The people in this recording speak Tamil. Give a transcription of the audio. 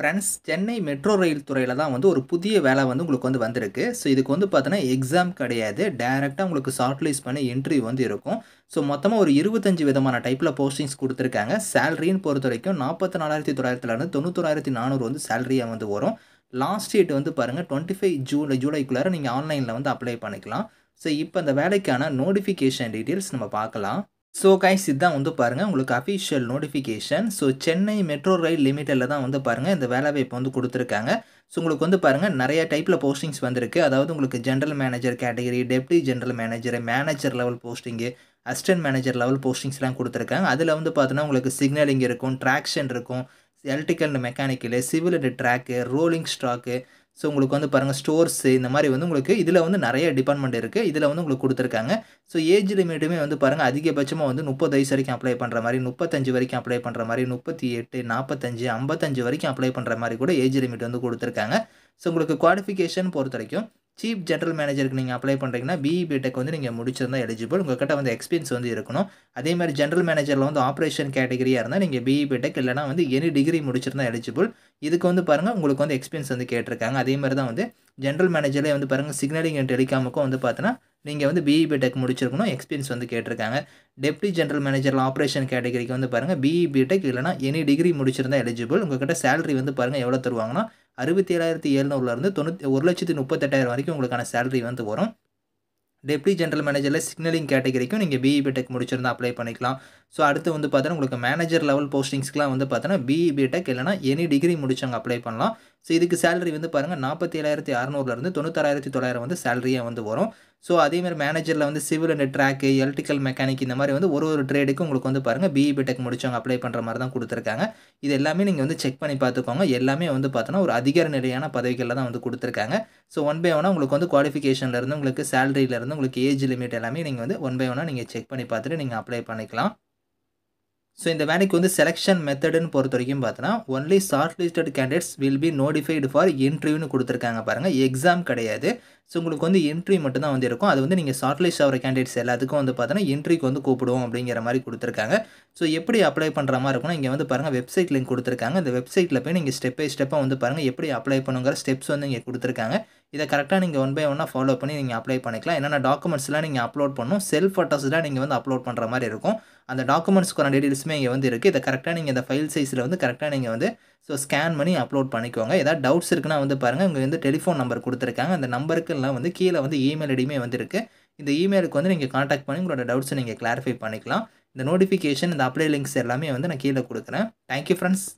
ஃப்ரெண்ட்ஸ் சென்னை மெட்ரோ ரயில் துறையில் தான் வந்து ஒரு புதிய வேலை வந்து உங்களுக்கு வந்து வந்திருக்கு ஸோ இதுக்கு வந்து பார்த்தீங்கன்னா எக்ஸாம் கிடையாது டைரெக்டாக உங்களுக்கு ஷார்ட்லிஸ்ட் பண்ணி இன்டர்வியூ வந்து இருக்கும் ஸோ மொத்தமாக ஒரு இருபத்தஞ்சு விதமான டைப்பில் போஸ்டிங்ஸ் கொடுத்துருக்காங்க சேலரின்னு பொறுத்த வரைக்கும் நாற்பத்தி நாலாயிரத்தி தொள்ளாயிரத்துலேருந்து தொண்ணூத்தொராயிரத்தி நானூறு வந்து சேலரியாக வந்து வரும் லாஸ்ட் டேட் வந்து பாருங்கள் டுவெண்ட்டி ஃபைவ் ஜூலை ஜூலைக்குள்ளார நீங்கள் ஆன்லைனில் வந்து அப்ளை பண்ணிக்கலாம் ஸோ இப்போ அந்த வேலைக்கான நோட்டிஃபிகேஷன் டீட்டெயில்ஸ் நம்ம பார்க்கலாம் ஸோ கைஸ் இதுதான் வந்து பாருங்கள் உங்களுக்கு official notification so Chennai metro rail லிமிட்டடில் தான் வந்து பாருங்கள் இந்த வேலை வாய்ப்பு வந்து கொடுத்துருக்காங்க ஸோ உங்களுக்கு வந்து பாருங்கள் நிறைய டைப்பில் போஸ்டிங்ஸ் வந்திருக்கு அதாவது உங்களுக்கு general manager category deputy general manager manager level posting assistant manager level போஸ்டிங்ஸ்லாம் கொடுத்துருக்காங்க அதில் வந்து பார்த்தோன்னா உங்களுக்கு சிக்னலிங் இருக்கும் ட்ராக்ஷன் இருக்கும் electrical and mechanical civil and track rolling stock so உங்களுக்கு வந்து பாருங்கள் ஸ்டோர்ஸு இந்த மாதிரி வந்து உங்களுக்கு இதில் வந்து நிறைய டிபார்ட்மெண்ட் இருக்குது இதில் வந்து உங்களுக்கு கொடுத்துருக்காங்க ஸோ ஏஜ் லிமிட்டுமே வந்து பாருங்கள் அதிகபட்சமாக வந்து முப்பது வயசு வரைக்கும் அப்ளை பண்ணுற மாதிரி முப்பத்தஞ்சு வரைக்கும் அப்ளை பண்ணுற மாதிரி முப்பத்தி எட்டு நாற்பத்தஞ்சு ஐம்பத்தஞ்சு வரைக்கும் அப்ளை பண்ணுற மாதிரி கூட ஏஜ் லிமிட் வந்து கொடுத்துருக்காங்க ஸோ உங்களுக்கு குவாலிஃபிகேஷன் பொறுத்த வரைக்கும் சீஃப் ஜென்ரல் மேனேஜருக்கு நீங்கள் அப்ளை பண்ணுறீங்கன்னா பிஇ பிடெக் e வந்து நீங்கள் முடிச்சிருந்தால் எலிஜிபிள் உங்கள்கிட்ட வந்து எக்ஸ்பீரியன்ஸ் வந்து இருக்கணும் அதே மாதிரி ஜென்ரல் மேனேஜரில் வந்து ஆப்ரேஷன் கேட்டகரியாக இருந்தால் நீங்கள் பிஇ பிடெக் e இல்லைனா வந்து எனி டிகிரி முடிச்சிருந்தா எலிஜிபிள் இதுக்கு வந்து பாருங்கள் உங்களுக்கு வந்து எக்ஸ்பீரியன்ஸ் வந்து கேட்டிருக்காங்க அதே மாதிரி தான் வந்து ஜென்ரல் மேனேஜர்லேயே வந்து பாருங்கள் சிக்னலிங் அண்ட் டெலிகாமுக்கும் வந்து பார்த்தீங்கன்னா நீங்கள் வந்து பிஇ பிடெக் e முடிச்சிருக்கணும் எக்ஸ்பீரியன்ஸ் வந்து கேட்டிருக்காங்க டெப்டி ஜென்ரல் மேனேஜரில் ஆப்ரேஷன் கேட்டகரிக்கு வந்து பாருங்கள் பிஇ பிடெக் இல்லைனா எனி டிகிரி முடிச்சிருந்தா எலிஜிபிள் உங்கள்கிட்ட சேலரி வந்து பாருங்கள் எவ்வளோ தருவாங்கன்னா அறுபத்தி ஏழாயிரத்தி எழுநூறுலேருந்து தொண்ணூற்றி ஒரு லட்சத்து முப்பத்தெட்டாயிரம் வரைக்கும் உங்களுக்கான சேலரி வந்து வரும் டெப்டி ஜென்ரல் மேனேஜரில் சிக்னலிங் கேட்டகரிக்கும் நீங்கள் பிஇபி டெக் முடிச்சிருந்தால் அப்ளை பண்ணிக்கலாம் ஸோ அடுத்து வந்து பார்த்தோன்னா உங்களுக்கு மேனேஜர் லெவல் போஸ்டிங்ஸ்க்குலாம் வந்து பார்த்தோன்னா பிஇ பிடெக் இல்லைனா எனி டிகிரி முடிச்சவங்க அப்ளை பண்ணலாம் ஸோ இதுக்கு சேலரி வந்து பாருங்கள் நாற்பத்தி ஏழாயிரத்தி அறநூறுலேருந்து தொண்ணூத்தாறாயிரத்தி தொள்ளாயிரம் வந்து சேலரியாக வந்து வரும் ஸோ அதேமாதிரி மேனேஜரில் வந்து civil and track electrical mechanic இந்த மாதிரி வந்து ஒரு ஒரு ட்ரேடுக்கு உங்களுக்கு வந்து பாருங்கள் பிஇ பிடெக் e முடிச்சவங்க அப்ளை பண்ணுற மாதிரி தான் கொடுத்துருக்காங்க இது எல்லாமே நீங்கள் வந்து செக் பண்ணி பார்த்துக்கோங்க எல்லாமே வந்து பார்த்தோன்னா ஒரு அதிகார நிலையான பதவிகளில் தான் வந்து கொடுத்துருக்காங்க ஸோ ஒன் பை ஒனாக உங்களுக்கு வந்து குவாலிஃபிகேஷன்லேருந்து உங்களுக்கு சேலரியிலேருந்து உங்களுக்கு ஏஜ் லிமிட் எல்லாமே நீங்கள் வந்து ஒன் பை ஒனாக நீங்கள் செக் பண்ணி பார்த்துட்டு நீங்கள் அப்ளை பண்ணிக்கலாம் ஸோ இந்த வேலைக்கு வந்து செலெக்ஷன் மெத்தடுன்னு பொறுத்த வரைக்கும் பார்த்தோன்னா only shortlisted candidates will be notified for இன்டர்வியூன்னு கொடுத்துருக்காங்க பாருங்கள் எக்ஸாம் கிடையாது ஸோ உங்களுக்கு வந்து இன்டர்வியூ மட்டும் தான் வந்து இருக்கும் அது வந்து நீங்கள் ஷார்ட் லிஸ்ட் ஆகிற கேண்டிடேட்ஸ் எல்லாத்துக்கும் வந்து பார்த்தோன்னா இன்ட்ரிக்கு வந்து கூப்பிடுவோம் அப்படிங்கிற மாதிரி கொடுத்துருக்காங்க ஸோ எப்படி அப்ளை பண்ணுற மாதிரி இருக்கும்னா இங்கே வந்து பாருங்கள் வெப்சைட் லிங்க் கொடுத்துருக்காங்க இந்த வெப்சைட்டில் போய் நீங்கள் ஸ்டெப் பை ஸ்டெப்பாக வந்து பாருங்கள் எப்படி அப்ளை பண்ணுங்கிற ஸ்டெப்ஸ் வந்து இங்கே கொடுத்துருக்காங்க இதை கரெக்டாக நீங்கள் ஒன் பை ஒன்னாக ஃபாலோ பண்ணி நீங்கள் அப்ளை பண்ணிக்கலாம் என்னென்ன டாக்குமெண்ட்ஸ்லாம் நீங்கள் அப்லோட் பண்ணணும் செல்ஃப் அட்டஸ்டாக நீங்கள் வந்து அப்லோட் பண்ணுற மாதிரி இருக்கும் அந்த டாக்குமெண்ட்ஸ்க்கான டீடெயில்ஸுமே இங்கே வந்து இருக்குது இதை கரெக்டாக நீங்கள் இந்த ஃபைல் சைஸில் வந்து கரெக்டாக நீங்கள் வந்து ஸோ ஸ்கேன் பண்ணி அப்லோட் பண்ணிக்கோங்க ஏதாவது டவுட்ஸ் இருக்குன்னா வந்து பாருங்கள் இங்கே வந்து டெலிஃபோன் நம்பர் கொடுத்துருக்காங்க அந்த நம்பருக்குலாம் வந்து கீழே வந்து இமெயில் ஐடியுமே வந்துருக்கு இந்த இமெயிலுக்கு வந்து நீங்கள் காண்டாக்ட் பண்ணி உங்களோட டவுட்ஸை நீங்கள் கிளாரிஃபை பண்ணிக்கலாம் இந்த நோட்டிஃபிகேஷன் இந்த அப்ளை லிங்க்ஸ் எல்லாமே வந்து நான் கீழே கொடுக்குறேன் தேங்க்யூ ஃப்ரெண்ட்ஸ்